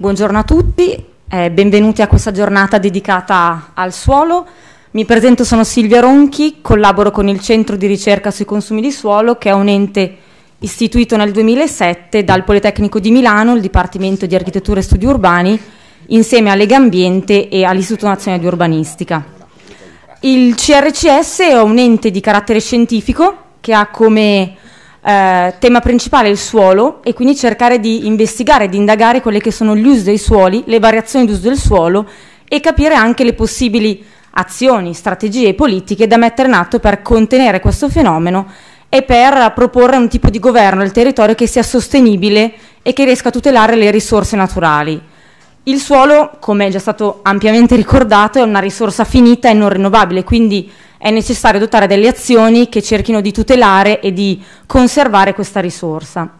Buongiorno a tutti e eh, benvenuti a questa giornata dedicata al suolo. Mi presento, sono Silvia Ronchi, collaboro con il Centro di ricerca sui consumi di suolo, che è un ente istituito nel 2007 dal Politecnico di Milano, il Dipartimento di Architettura e Studi Urbani, insieme a Lega Ambiente e all'Istituto Nazionale di Urbanistica. Il CRCS è un ente di carattere scientifico che ha come eh, tema principale è il suolo e quindi cercare di investigare, di indagare quelle che sono gli usi dei suoli, le variazioni di uso del suolo e capire anche le possibili azioni, strategie e politiche da mettere in atto per contenere questo fenomeno e per proporre un tipo di governo del territorio che sia sostenibile e che riesca a tutelare le risorse naturali. Il suolo, come è già stato ampiamente ricordato, è una risorsa finita e non rinnovabile, quindi è necessario adottare delle azioni che cerchino di tutelare e di conservare questa risorsa.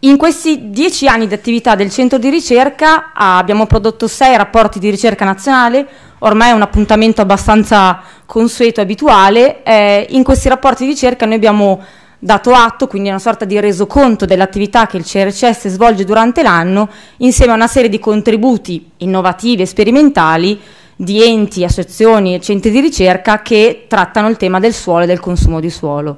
In questi dieci anni di attività del centro di ricerca ah, abbiamo prodotto sei rapporti di ricerca nazionale, ormai è un appuntamento abbastanza consueto e abituale. Eh, in questi rapporti di ricerca noi abbiamo dato atto, quindi una sorta di resoconto dell'attività che il CRCS svolge durante l'anno, insieme a una serie di contributi innovativi e sperimentali di enti, associazioni e centri di ricerca che trattano il tema del suolo e del consumo di suolo.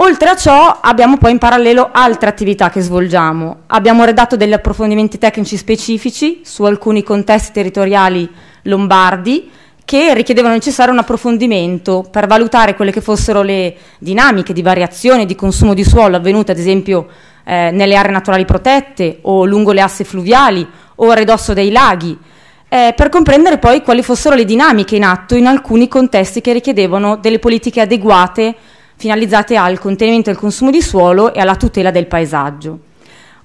Oltre a ciò abbiamo poi in parallelo altre attività che svolgiamo. Abbiamo redatto degli approfondimenti tecnici specifici su alcuni contesti territoriali lombardi, che richiedevano necessario un approfondimento per valutare quelle che fossero le dinamiche di variazione di consumo di suolo avvenute ad esempio eh, nelle aree naturali protette o lungo le asse fluviali o a ridosso dei laghi, eh, per comprendere poi quali fossero le dinamiche in atto in alcuni contesti che richiedevano delle politiche adeguate finalizzate al contenimento del consumo di suolo e alla tutela del paesaggio.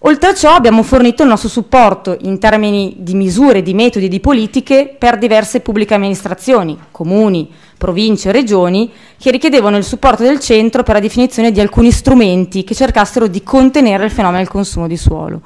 Oltre a ciò abbiamo fornito il nostro supporto in termini di misure, di metodi e di politiche per diverse pubbliche amministrazioni, comuni, province e regioni che richiedevano il supporto del centro per la definizione di alcuni strumenti che cercassero di contenere il fenomeno del consumo di suolo.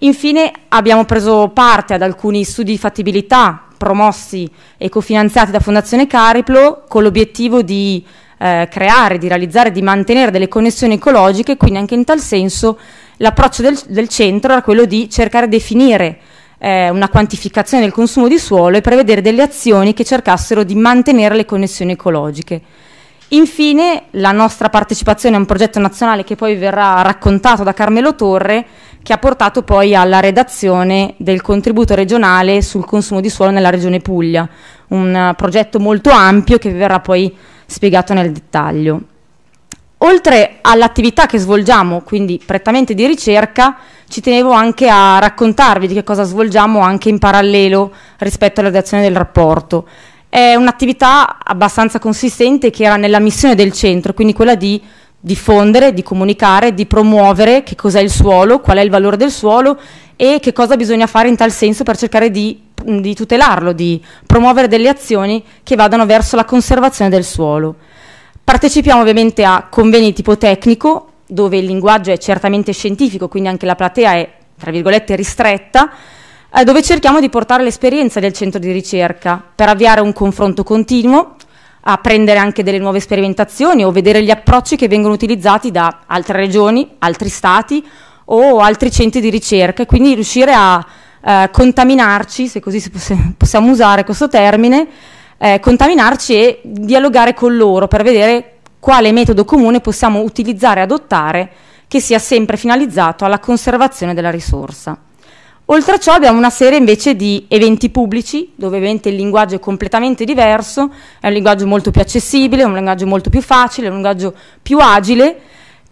Infine abbiamo preso parte ad alcuni studi di fattibilità promossi e cofinanziati da Fondazione Cariplo con l'obiettivo di eh, creare, di realizzare, di mantenere delle connessioni ecologiche, quindi anche in tal senso l'approccio del, del, centro era quello di cercare di definire eh, una quantificazione del consumo di suolo e prevedere delle azioni che cercassero di mantenere le connessioni ecologiche. Infine, la nostra partecipazione a un progetto nazionale che poi verrà raccontato da Carmelo Torre, che ha portato poi alla redazione del contributo regionale sul consumo di suolo nella regione Puglia, un eh, progetto molto ampio che verrà poi spiegato nel dettaglio oltre all'attività che svolgiamo, quindi prettamente di ricerca, ci tenevo anche a raccontarvi di che cosa svolgiamo anche in parallelo rispetto alla redazione del rapporto. È un'attività abbastanza consistente che era nella missione del centro, quindi quella di diffondere, di comunicare, di promuovere che cos'è il suolo, qual è il valore del suolo e che cosa bisogna fare in tal senso per cercare di, di tutelarlo, di promuovere delle azioni che vadano verso la conservazione del suolo. Partecipiamo ovviamente a convegni tipo tecnico, dove il linguaggio è certamente scientifico, quindi anche la platea è, tra virgolette, ristretta, eh, dove cerchiamo di portare l'esperienza del centro di ricerca per avviare un confronto continuo, apprendere anche delle nuove sperimentazioni o vedere gli approcci che vengono utilizzati da altre regioni, altri stati o altri centri di ricerca e quindi riuscire a eh, contaminarci, se così possiamo usare questo termine, eh, contaminarci e dialogare con loro per vedere quale metodo comune possiamo utilizzare e adottare che sia sempre finalizzato alla conservazione della risorsa. Oltre a ciò abbiamo una serie invece di eventi pubblici, dove ovviamente il linguaggio è completamente diverso, è un linguaggio molto più accessibile, è un linguaggio molto più facile, è un linguaggio più agile,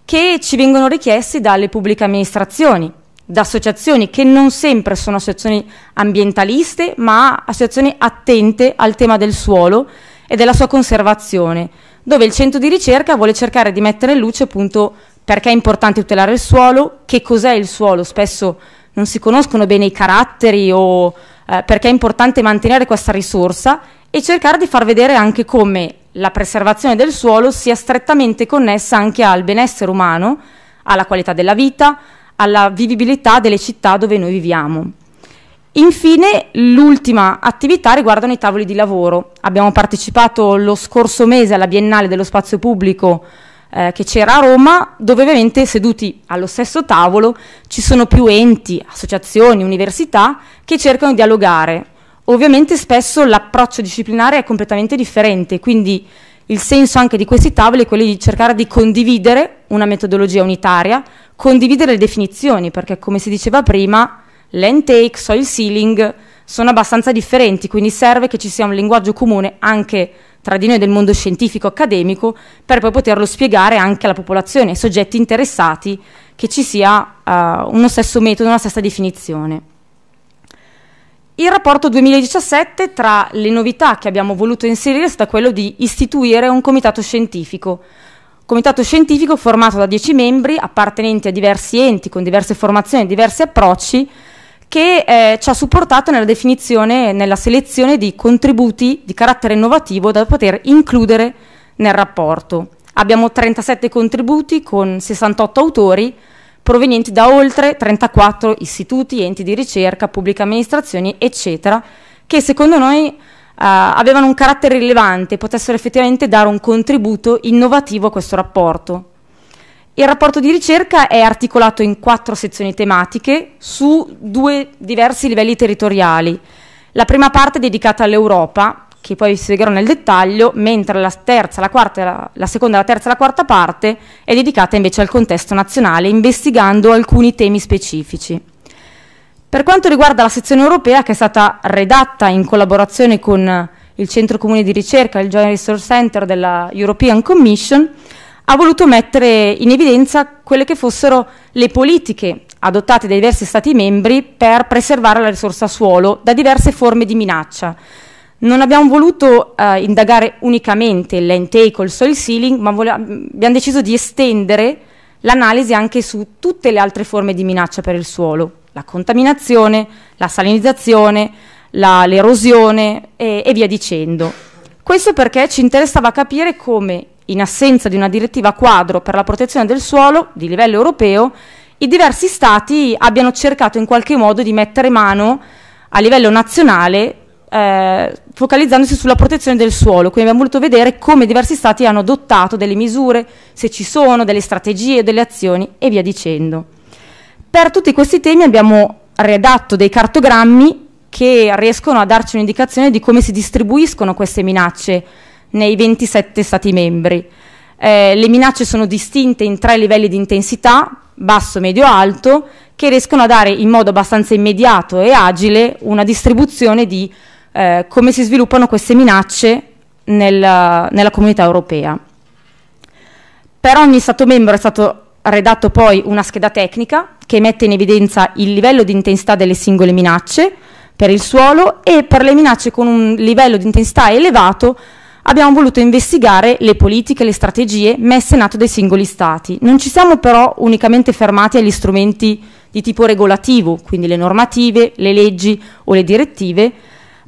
che ci vengono richiesti dalle pubbliche amministrazioni da associazioni che non sempre sono associazioni ambientaliste, ma associazioni attente al tema del suolo e della sua conservazione, dove il centro di ricerca vuole cercare di mettere in luce appunto perché è importante tutelare il suolo, che cos'è il suolo, spesso non si conoscono bene i caratteri o eh, perché è importante mantenere questa risorsa e cercare di far vedere anche come la preservazione del suolo sia strettamente connessa anche al benessere umano, alla qualità della vita, alla vivibilità delle città dove noi viviamo. Infine, l'ultima attività riguardano i tavoli di lavoro. Abbiamo partecipato lo scorso mese alla Biennale dello Spazio Pubblico eh, che c'era a Roma, dove ovviamente seduti allo stesso tavolo ci sono più enti, associazioni, università che cercano di dialogare. Ovviamente spesso l'approccio disciplinare è completamente differente, quindi il senso anche di questi tavoli è quello di cercare di condividere una metodologia unitaria, condividere le definizioni, perché come si diceva prima, l'intake, soil ceiling sono abbastanza differenti, quindi serve che ci sia un linguaggio comune anche tra di noi del mondo scientifico accademico per poi poterlo spiegare anche alla popolazione, ai soggetti interessati, che ci sia uh, uno stesso metodo, una stessa definizione. Il rapporto 2017 tra le novità che abbiamo voluto inserire è stato quello di istituire un comitato scientifico. Comitato scientifico formato da 10 membri appartenenti a diversi enti con diverse formazioni, e diversi approcci che eh, ci ha supportato nella definizione e nella selezione di contributi di carattere innovativo da poter includere nel rapporto. Abbiamo 37 contributi con 68 autori provenienti da oltre 34 istituti, enti di ricerca, pubbliche amministrazioni, eccetera, che secondo noi Uh, avevano un carattere rilevante e potessero effettivamente dare un contributo innovativo a questo rapporto. Il rapporto di ricerca è articolato in quattro sezioni tematiche su due diversi livelli territoriali. La prima parte è dedicata all'Europa, che poi vi spiegherò nel dettaglio, mentre la, terza, la, quarta, la, la seconda, la terza e la quarta parte è dedicata invece al contesto nazionale, investigando alcuni temi specifici. Per quanto riguarda la sezione europea, che è stata redatta in collaborazione con il Centro Comune di Ricerca, il Joint Resource Center della European Commission, ha voluto mettere in evidenza quelle che fossero le politiche adottate dai diversi Stati membri per preservare la risorsa suolo da diverse forme di minaccia, non abbiamo voluto eh, indagare unicamente l'intake o il soil sealing, ma abbiamo deciso di estendere l'analisi anche su tutte le altre forme di minaccia per il suolo, la contaminazione, la salinizzazione, l'erosione e, e via dicendo. Questo perché ci interessava capire come, in assenza di una direttiva quadro per la protezione del suolo di livello europeo, i diversi stati abbiano cercato in qualche modo di mettere mano a livello nazionale eh, focalizzandosi sulla protezione del suolo, quindi abbiamo voluto vedere come diversi stati hanno adottato delle misure, se ci sono, delle strategie, delle azioni e via dicendo. Per tutti questi temi abbiamo redatto dei cartogrammi che riescono a darci un'indicazione di come si distribuiscono queste minacce nei 27 Stati membri. Eh, le minacce sono distinte in tre livelli di intensità, basso, medio, alto, che riescono a dare in modo abbastanza immediato e agile una distribuzione di eh, come si sviluppano queste minacce nella, nella comunità europea. Per ogni Stato membro è stato redatto poi una scheda tecnica che mette in evidenza il livello di intensità delle singole minacce per il suolo e per le minacce con un livello di intensità elevato abbiamo voluto investigare le politiche le strategie messe in atto dai singoli Stati. Non ci siamo però unicamente fermati agli strumenti di tipo regolativo, quindi le normative, le leggi o le direttive,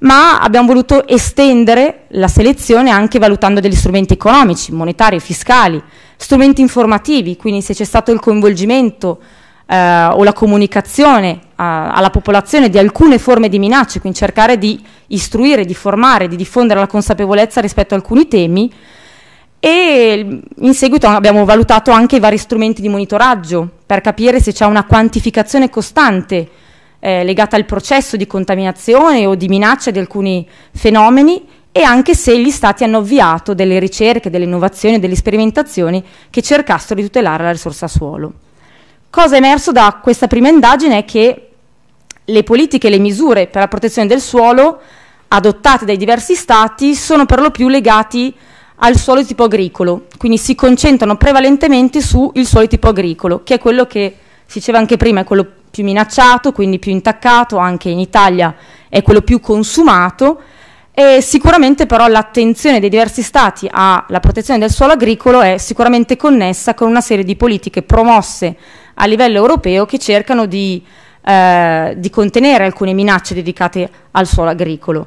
ma abbiamo voluto estendere la selezione anche valutando degli strumenti economici, monetari, fiscali, strumenti informativi, quindi se c'è stato il coinvolgimento eh, o la comunicazione a, alla popolazione di alcune forme di minacce, quindi cercare di istruire, di formare, di diffondere la consapevolezza rispetto a alcuni temi e in seguito abbiamo valutato anche i vari strumenti di monitoraggio per capire se c'è una quantificazione costante eh, legata al processo di contaminazione o di minaccia di alcuni fenomeni e anche se gli stati hanno avviato delle ricerche, delle innovazioni, delle sperimentazioni che cercassero di tutelare la risorsa suolo. Cosa è emerso da questa prima indagine è che le politiche e le misure per la protezione del suolo adottate dai diversi stati sono per lo più legati al suolo di tipo agricolo, quindi si concentrano prevalentemente sul suolo di tipo agricolo, che è quello che si diceva anche prima, è quello più minacciato, quindi più intaccato, anche in Italia è quello più consumato. E sicuramente però l'attenzione dei diversi stati alla protezione del suolo agricolo è sicuramente connessa con una serie di politiche promosse a livello europeo che cercano di, eh, di contenere alcune minacce dedicate al suolo agricolo.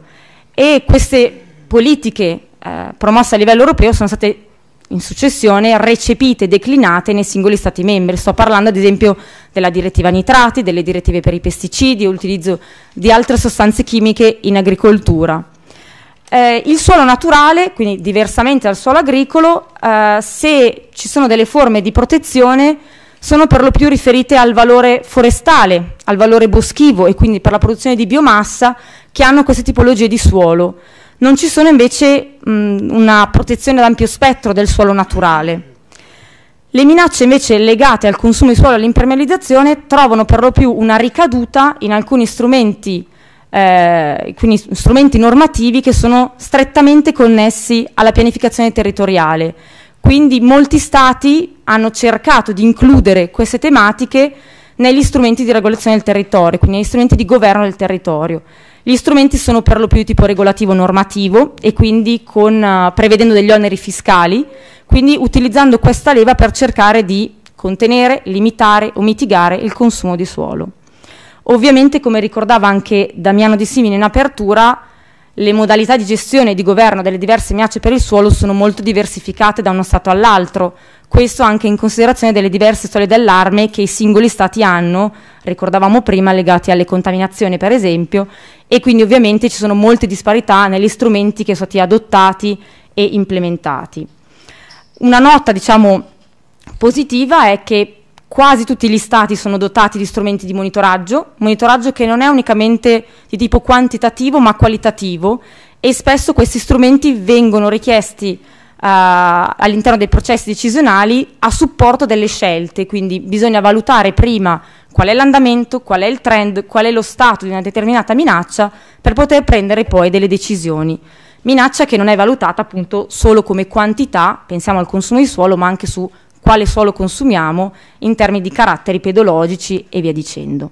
E queste politiche eh, promosse a livello europeo sono state in successione recepite e declinate nei singoli Stati membri. Sto parlando ad esempio della direttiva nitrati, delle direttive per i pesticidi e l'utilizzo di altre sostanze chimiche in agricoltura. Eh, il suolo naturale, quindi diversamente dal suolo agricolo, eh, se ci sono delle forme di protezione, sono per lo più riferite al valore forestale, al valore boschivo e quindi per la produzione di biomassa che hanno queste tipologie di suolo. Non ci sono invece mh, una protezione ad ampio spettro del suolo naturale. Le minacce invece legate al consumo di suolo e all'impermeabilizzazione trovano per lo più una ricaduta in alcuni strumenti, eh, strumenti normativi che sono strettamente connessi alla pianificazione territoriale. Quindi molti stati hanno cercato di includere queste tematiche negli strumenti di regolazione del territorio, quindi negli strumenti di governo del territorio. Gli strumenti sono per lo più di tipo regolativo normativo e quindi con, eh, prevedendo degli oneri fiscali, quindi utilizzando questa leva per cercare di contenere, limitare o mitigare il consumo di suolo. Ovviamente, come ricordava anche Damiano Di Simine in apertura, le modalità di gestione e di governo delle diverse minacce per il suolo sono molto diversificate da uno Stato all'altro, questo anche in considerazione delle diverse storie d'allarme che i singoli Stati hanno, ricordavamo prima, legate alle contaminazioni per esempio, e quindi ovviamente ci sono molte disparità negli strumenti che sono stati adottati e implementati. Una nota, diciamo, positiva è che quasi tutti gli stati sono dotati di strumenti di monitoraggio, monitoraggio che non è unicamente di tipo quantitativo ma qualitativo e spesso questi strumenti vengono richiesti uh, all'interno dei processi decisionali a supporto delle scelte, quindi bisogna valutare prima qual è l'andamento, qual è il trend, qual è lo stato di una determinata minaccia per poter prendere poi delle decisioni. Minaccia che non è valutata appunto solo come quantità, pensiamo al consumo di suolo, ma anche su quale suolo consumiamo in termini di caratteri pedologici e via dicendo.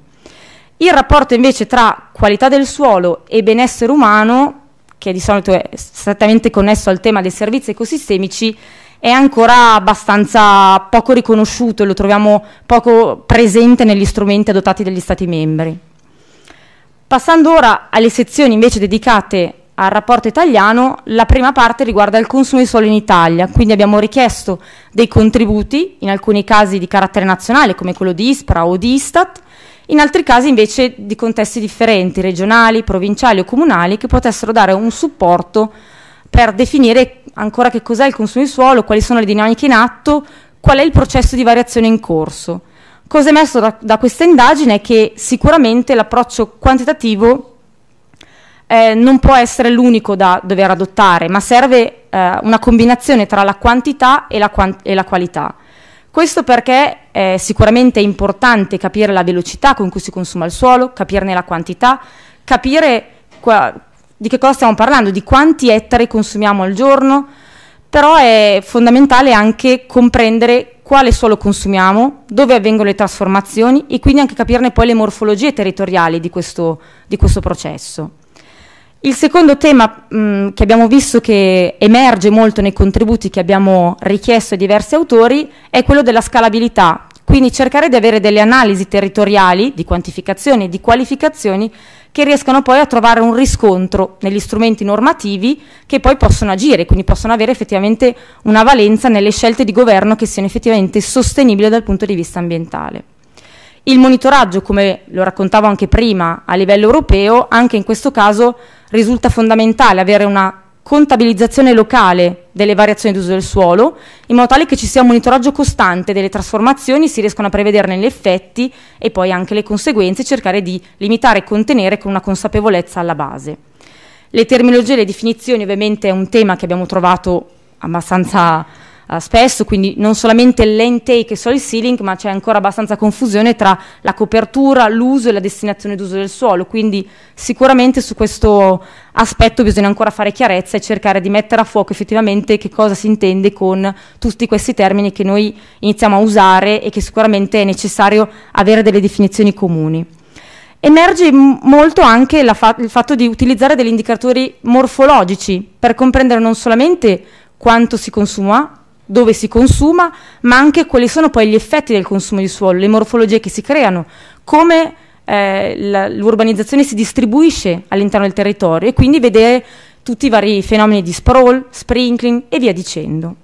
Il rapporto invece tra qualità del suolo e benessere umano, che di solito è strettamente connesso al tema dei servizi ecosistemici, è ancora abbastanza poco riconosciuto e lo troviamo poco presente negli strumenti adottati dagli Stati membri. Passando ora alle sezioni invece dedicate al rapporto italiano, la prima parte riguarda il consumo di suolo in Italia, quindi abbiamo richiesto dei contributi, in alcuni casi di carattere nazionale come quello di ISPRA o di ISTAT, in altri casi invece di contesti differenti, regionali, provinciali o comunali, che potessero dare un supporto per definire ancora che cos'è il consumo di suolo, quali sono le dinamiche in atto, qual è il processo di variazione in corso. Cosa emerso da, da questa indagine è che sicuramente l'approccio quantitativo eh, non può essere l'unico da dover adottare, ma serve eh, una combinazione tra la quantità e la, quant e la qualità. Questo perché eh, sicuramente è importante capire la velocità con cui si consuma il suolo, capirne la quantità, capire di che cosa stiamo parlando, di quanti ettari consumiamo al giorno, però è fondamentale anche comprendere quale suolo consumiamo, dove avvengono le trasformazioni e quindi anche capirne poi le morfologie territoriali di questo, di questo processo. Il secondo tema mh, mm, che abbiamo visto che emerge molto nei contributi che abbiamo richiesto ai diversi autori è quello della scalabilità, quindi cercare di avere delle analisi territoriali, di quantificazione e di qualificazioni che riescono poi a trovare un riscontro negli strumenti normativi che poi possono agire, quindi possono avere effettivamente una valenza nelle scelte di governo che siano effettivamente sostenibili dal punto di vista ambientale. Il monitoraggio, come lo raccontavo anche prima, a livello europeo, anche in questo caso risulta fondamentale avere una contabilizzazione locale delle variazioni d'uso del suolo, in modo tale che ci sia un monitoraggio costante delle trasformazioni, si riescono a prevederne gli effetti e poi anche le conseguenze, cercare di limitare e contenere con una consapevolezza alla base. Le terminologie e le definizioni ovviamente è un tema che abbiamo trovato abbastanza uh, spesso, quindi non solamente l'intake e solo il ceiling, ma c'è ancora abbastanza confusione tra la copertura, l'uso e la destinazione d'uso del suolo, quindi sicuramente su questo aspetto bisogna ancora fare chiarezza e cercare di mettere a fuoco effettivamente che cosa si intende con tutti questi termini che noi iniziamo a usare e che sicuramente è necessario avere delle definizioni comuni. Emerge molto anche fa il fatto di utilizzare degli indicatori morfologici per comprendere non solamente quanto si consuma, dove si consuma, ma anche quali sono poi gli effetti del consumo di suolo, le morfologie che si creano, come eh, l'urbanizzazione si distribuisce all'interno del territorio e quindi vedere tutti i vari fenomeni di sprawl, sprinkling e via dicendo.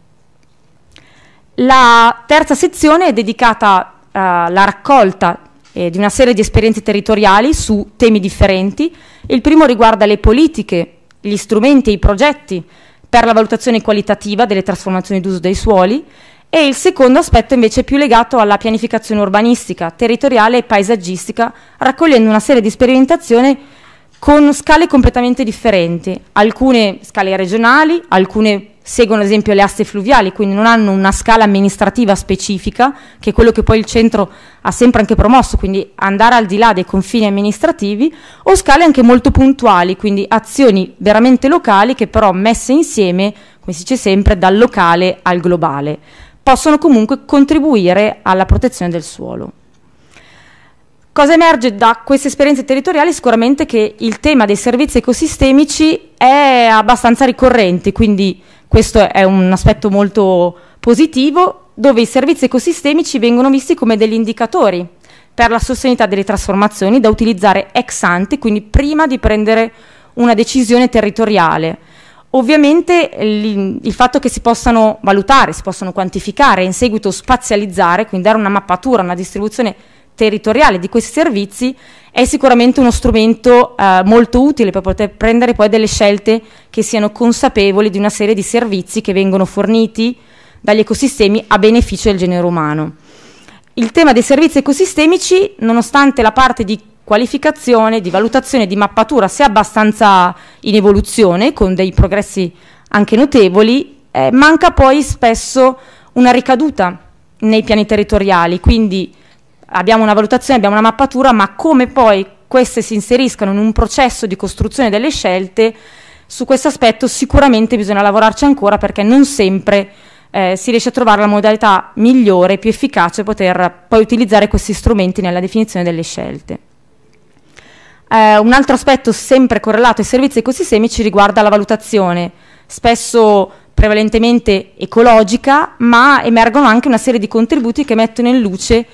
La terza sezione è dedicata eh, alla raccolta eh, di una serie di esperienze territoriali su temi differenti. Il primo riguarda le politiche, gli strumenti e i progetti per la valutazione qualitativa delle trasformazioni d'uso dei suoli e il secondo aspetto invece è più legato alla pianificazione urbanistica, territoriale e paesaggistica, raccogliendo una serie di sperimentazioni con scale completamente differenti, alcune scale regionali, alcune seguono ad esempio le aste fluviali, quindi non hanno una scala amministrativa specifica, che è quello che poi il centro ha sempre anche promosso, quindi andare al di là dei confini amministrativi, o scale anche molto puntuali, quindi azioni veramente locali che però messe insieme, come si dice sempre, dal locale al globale, possono comunque contribuire alla protezione del suolo. Cosa emerge da queste esperienze territoriali? Sicuramente che il tema dei servizi ecosistemici è abbastanza ricorrente, quindi questo è un aspetto molto positivo dove i servizi ecosistemici vengono visti come degli indicatori per la sostenibilità delle trasformazioni da utilizzare ex ante, quindi prima di prendere una decisione territoriale. Ovviamente il fatto che si possano valutare, si possano quantificare e in seguito spazializzare, quindi dare una mappatura, una distribuzione territoriale di questi servizi è sicuramente uno strumento eh, molto utile per poter prendere poi delle scelte che siano consapevoli di una serie di servizi che vengono forniti dagli ecosistemi a beneficio del genere umano. Il tema dei servizi ecosistemici, nonostante la parte di qualificazione, di valutazione, di mappatura sia abbastanza in evoluzione, con dei progressi anche notevoli, eh, manca poi spesso una ricaduta nei piani territoriali, quindi abbiamo una valutazione, abbiamo una mappatura, ma come poi queste si inseriscano in un processo di costruzione delle scelte, su questo aspetto sicuramente bisogna lavorarci ancora perché non sempre eh, si riesce a trovare la modalità migliore, più efficace, poter poi utilizzare questi strumenti nella definizione delle scelte. Eh, un altro aspetto sempre correlato ai servizi ecosistemici riguarda la valutazione, spesso prevalentemente ecologica, ma emergono anche una serie di contributi che mettono in luce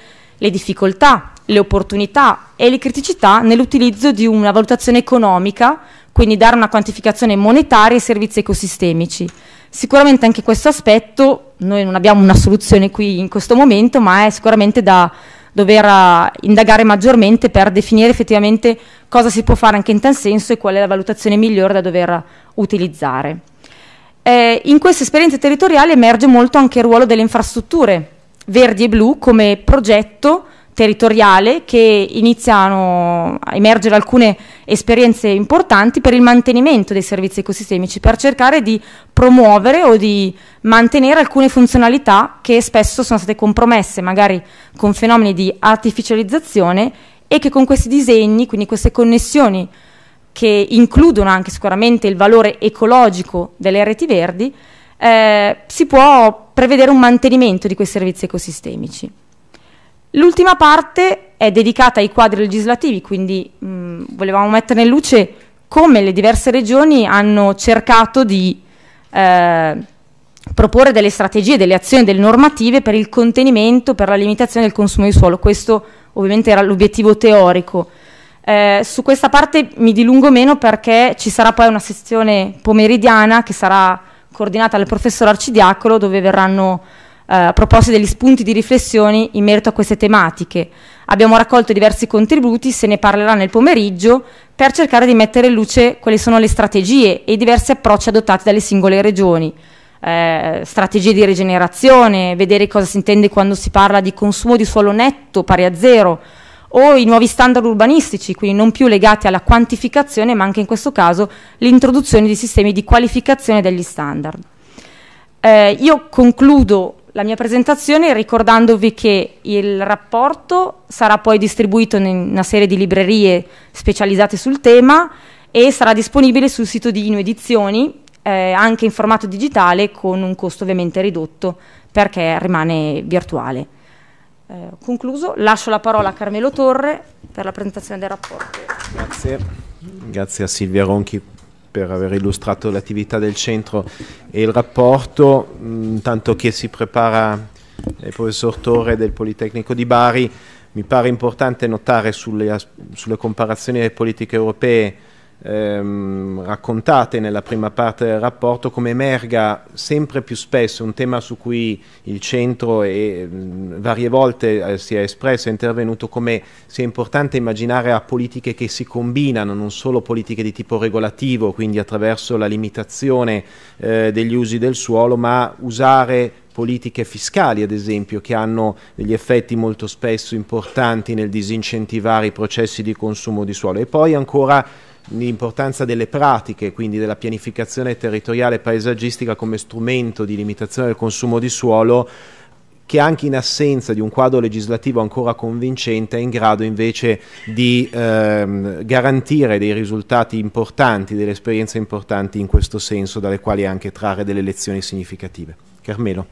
le difficoltà, le opportunità e le criticità nell'utilizzo di una valutazione economica, quindi dare una quantificazione monetaria ai servizi ecosistemici. Sicuramente anche questo aspetto, noi non abbiamo una soluzione qui in questo momento, ma è sicuramente da dover eh, indagare maggiormente per definire effettivamente cosa si può fare anche in tal senso e qual è la valutazione migliore da dover utilizzare. Eh, in queste esperienze territoriali emerge molto anche il ruolo delle infrastrutture Verdi e Blu come progetto territoriale che iniziano a emergere alcune esperienze importanti per il mantenimento dei servizi ecosistemici, per cercare di promuovere o di mantenere alcune funzionalità che spesso sono state compromesse, magari con fenomeni di artificializzazione e che con questi disegni, quindi queste connessioni che includono anche sicuramente il valore ecologico delle reti verdi, eh, si può prevedere un mantenimento di quei servizi ecosistemici. L'ultima parte è dedicata ai quadri legislativi, quindi mh, mm, volevamo mettere in luce come le diverse regioni hanno cercato di eh, proporre delle strategie, delle azioni, delle normative per il contenimento, per la limitazione del consumo di suolo. Questo ovviamente era l'obiettivo teorico. Eh, su questa parte mi dilungo meno perché ci sarà poi una sessione pomeridiana che sarà coordinata dal professor Arcidiacolo dove verranno eh, proposti degli spunti di riflessioni in merito a queste tematiche. Abbiamo raccolto diversi contributi, se ne parlerà nel pomeriggio, per cercare di mettere in luce quali sono le strategie e i diversi approcci adottati dalle singole regioni. Eh, strategie di rigenerazione, vedere cosa si intende quando si parla di consumo di suolo netto pari a zero, o i nuovi standard urbanistici, quindi non più legati alla quantificazione, ma anche in questo caso l'introduzione di sistemi di qualificazione degli standard. Eh, io concludo la mia presentazione ricordandovi che il rapporto sarà poi distribuito in una serie di librerie specializzate sul tema e sarà disponibile sul sito di Inu Edizioni, eh, anche in formato digitale con un costo ovviamente ridotto perché rimane virtuale eh, concluso. Lascio la parola a Carmelo Torre per la presentazione del rapporto. Grazie, Grazie a Silvia Ronchi per aver illustrato l'attività del centro e il rapporto, intanto mm, che si prepara il professor Torre del Politecnico di Bari, mi pare importante notare sulle, sulle comparazioni delle politiche europee ehm, raccontate nella prima parte del rapporto, come emerga sempre più spesso un tema su cui il centro e, mm, varie volte eh, si è espresso e intervenuto, come sia importante immaginare a politiche che si combinano, non solo politiche di tipo regolativo, quindi attraverso la limitazione eh, degli usi del suolo, ma usare politiche fiscali, ad esempio, che hanno degli effetti molto spesso importanti nel disincentivare i processi di consumo di suolo. E poi ancora l'importanza delle pratiche, quindi della pianificazione territoriale e paesaggistica come strumento di limitazione del consumo di suolo, che anche in assenza di un quadro legislativo ancora convincente è in grado invece di ehm, garantire dei risultati importanti, delle esperienze importanti in questo senso, dalle quali anche trarre delle lezioni significative. Carmelo.